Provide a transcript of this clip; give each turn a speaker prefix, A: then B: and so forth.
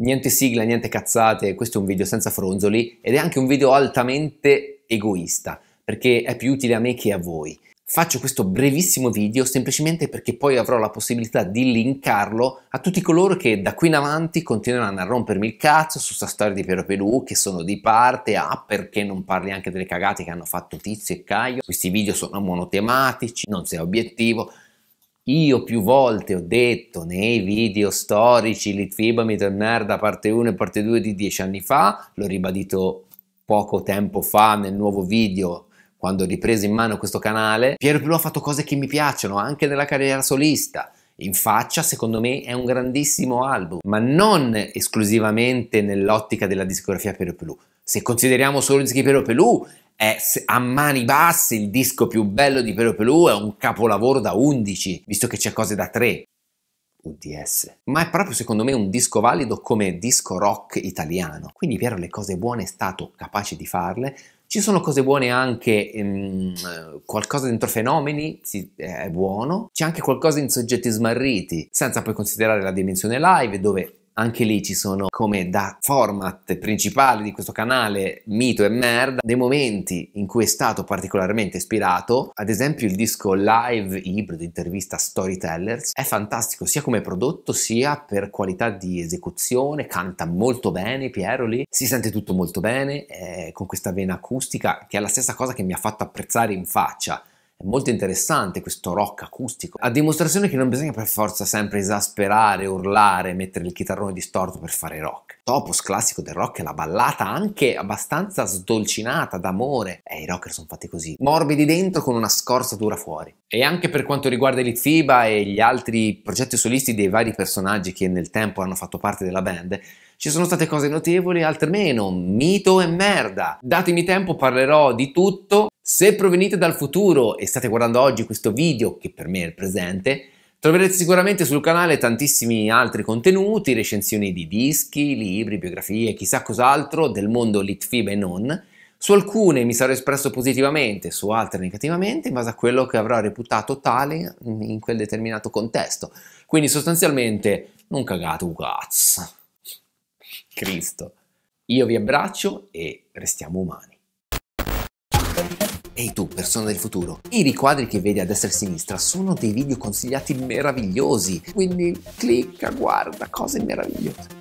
A: niente sigla, niente cazzate, questo è un video senza fronzoli ed è anche un video altamente egoista, perché è più utile a me che a voi. Faccio questo brevissimo video semplicemente perché poi avrò la possibilità di linkarlo a tutti coloro che da qui in avanti continueranno a rompermi il cazzo su sta storia di Piero Pelù, che sono di parte, ah perché non parli anche delle cagate che hanno fatto Tizio e Caio, questi video sono monotematici, non sei obiettivo, io più volte ho detto nei video storici Litfibamito e merda parte 1 e parte 2 di dieci anni fa, l'ho ribadito poco tempo fa nel nuovo video quando ho ripreso in mano questo canale, Piero Pilu ha fatto cose che mi piacciono anche nella carriera solista. In faccia, secondo me, è un grandissimo album, ma non esclusivamente nell'ottica della discografia Piero Pelù. Se consideriamo solo il dischi Piero Pelù, è a mani basse il disco più bello di Pelo Pelù, è un capolavoro da 11, visto che c'è cose da 3. UDS. Ma è proprio secondo me un disco valido come disco rock italiano. Quindi Piero le cose buone è stato capace di farle. Ci sono cose buone anche, ehm, qualcosa dentro fenomeni sì, è buono, c'è anche qualcosa in soggetti smarriti, senza poi considerare la dimensione live dove anche lì ci sono, come da format principale di questo canale, mito e merda, dei momenti in cui è stato particolarmente ispirato. Ad esempio il disco live ibrido intervista Storytellers è fantastico sia come prodotto sia per qualità di esecuzione, canta molto bene Piero lì, si sente tutto molto bene, eh, con questa vena acustica che è la stessa cosa che mi ha fatto apprezzare in faccia è molto interessante questo rock acustico, a dimostrazione che non bisogna per forza sempre esasperare, urlare, mettere il chitarrone distorto per fare rock topos classico del rock e la ballata anche abbastanza sdolcinata d'amore. Eh, i rocker sono fatti così, morbidi dentro con una scorza dura fuori. E anche per quanto riguarda l'Itfiba e gli altri progetti solisti dei vari personaggi che nel tempo hanno fatto parte della band, ci sono state cose notevoli, altre meno, mito e merda. Datemi tempo, parlerò di tutto. Se provenite dal futuro e state guardando oggi questo video, che per me è il presente, Troverete sicuramente sul canale tantissimi altri contenuti, recensioni di dischi, libri, biografie, chissà cos'altro del mondo Litfib e non. Su alcune mi sarò espresso positivamente, su altre negativamente, in base a quello che avrò reputato tale in quel determinato contesto. Quindi sostanzialmente non cagate un cazzo. Cristo. Io vi abbraccio e restiamo umani. Ehi tu, persona del futuro, i riquadri che vedi a destra e a sinistra sono dei video consigliati meravigliosi, quindi clicca, guarda, cose meravigliose.